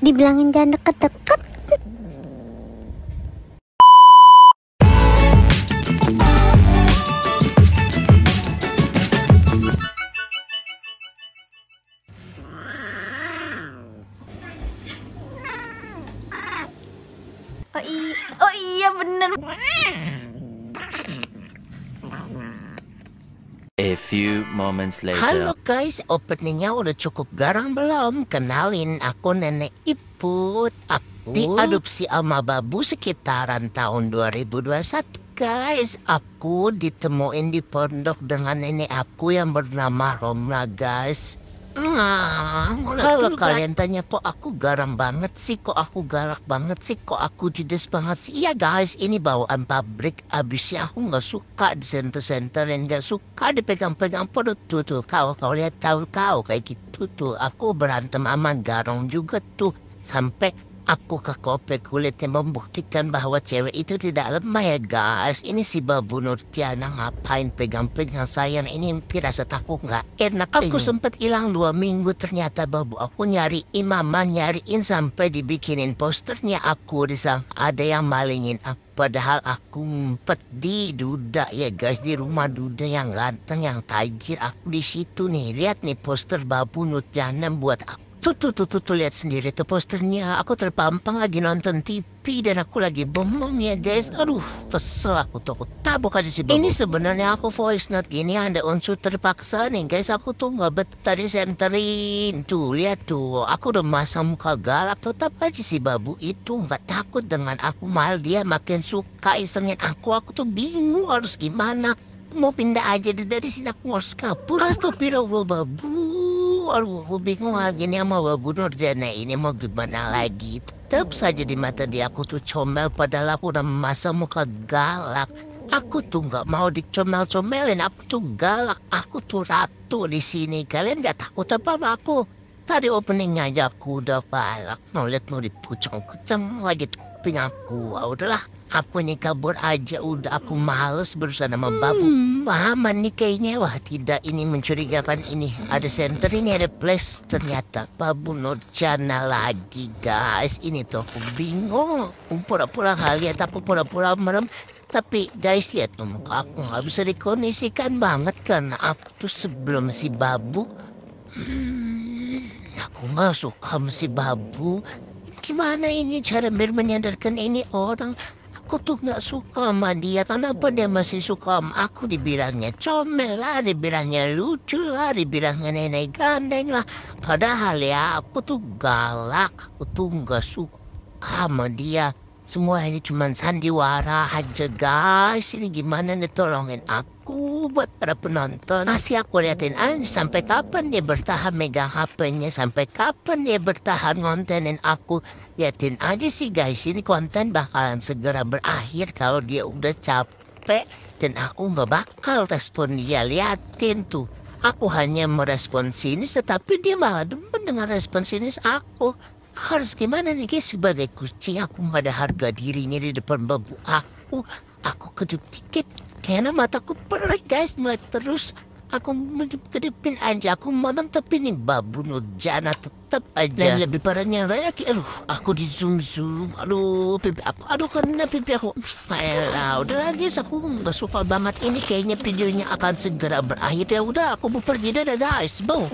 dibilangin jangan deket-deket Oh iya, oh iya bener. A few moments later. Halo guys, openingnya udah cukup garam belum? Kenalin, aku Nenek Iput. Aku diadopsi sama babu sekitaran tahun 2021 guys, aku ditemuin di pondok dengan nenek aku yang bernama Romla guys. Nah, kalau kalian tanya kok aku garam banget sih, kok aku galak banget sih, kok aku judes banget sih. Iya guys, ini bawaan pabrik. Abisnya aku nggak suka di center-center enggak nggak suka dipegang-pegang perut tuh tuh. Kau kau lihat tahu kau kayak gitu tuh. Aku berantem aman garong juga tuh sampai Aku ke kopi kulit yang membuktikan bahwa cewek itu tidak lemah ya guys. Ini si babu Nurtiana ngapain pegang-pegang sayang ini rasa takut nggak enak. Aku iya. sempat hilang dua minggu ternyata babu aku nyari imama nyariin sampai dibikinin posternya aku disang ada yang malingin aku ah, padahal aku ngumpet di duda ya guys di rumah duda yang ganteng yang tajir aku di situ nih lihat nih poster babu Nurtiana buat aku lihat sendiri tuh posternya. Aku terpampang lagi nonton TV dan aku lagi bengong ya guys. Aduh, kesel aku tuh. Aku tabok aja sih. Ini sebenarnya aku voice note gini anda unsur terpaksa nih guys. Aku tuh nggak bet di senterin. Tuh, lihat tuh. Aku udah masang muka galak. Tetap aja si babu itu nggak takut dengan aku. Mal dia makin suka isengin aku. Aku tuh bingung harus gimana. Mau pindah aja dari sini aku harus kabur. Astagfirullah babu. Waduh, aku bingung lagi nih sama Pak Bunur nah, ini mau gimana lagi. Tetap saja di mata dia aku tuh comel padahal aku udah masa muka galak. Aku tuh nggak mau dicomel-comelin, aku tuh galak, aku tuh ratu di sini. Kalian nggak takut apa sama aku? Tadi opening aja aku udah galak, mau lihat mau dipucung kecem lagi kuping aku. Ah, udahlah, Aku ini kabur aja udah aku males berusaha nama babu. Hmm. Pahaman nih kayaknya wah tidak ini mencurigakan ini. Ada center ini ada place ternyata babu Nurjana lagi guys. Ini tuh aku bingung. Pura-pura ngeliat aku pura-pura merem tapi guys lihat tuh muka aku gak bisa dikondisikan banget karena aku tuh sebelum si babu hmm, aku masuk suka sama si babu gimana ini cara biar menyadarkan ini orang aku tuh nggak suka sama dia. Kenapa dia masih suka sama aku? Dibilangnya comel lah, dibilangnya lucu lah, dibilangnya nenek gandeng lah. Padahal ya aku tuh galak, aku tuh nggak suka sama dia. Semua ini cuma sandiwara aja guys. Ini gimana nih tolongin aku buat para penonton. Masih aku liatin aja sampai kapan dia bertahan mega HP-nya. Sampai kapan dia bertahan ngontenin aku. Liatin aja sih guys. Ini konten bakalan segera berakhir kalau dia udah capek. Dan aku gak bakal respon dia. Liatin tuh. Aku hanya merespon sinis tetapi dia malah demen dengan respon sinis aku harus gimana nih guys sebagai kucing aku nggak ada harga diri dirinya di depan bambu aku aku kedip dikit karena mataku perih guys mulai terus aku kedipin aja aku malam tapi nih babu nurjana tetap aja dan nah, lebih parahnya lagi aduh aku di zoom zoom aduh pipi aku aduh karena pipi aku ayolah udah lagi aku nggak suka banget ini kayaknya videonya akan segera berakhir ya udah aku mau pergi dadah guys bau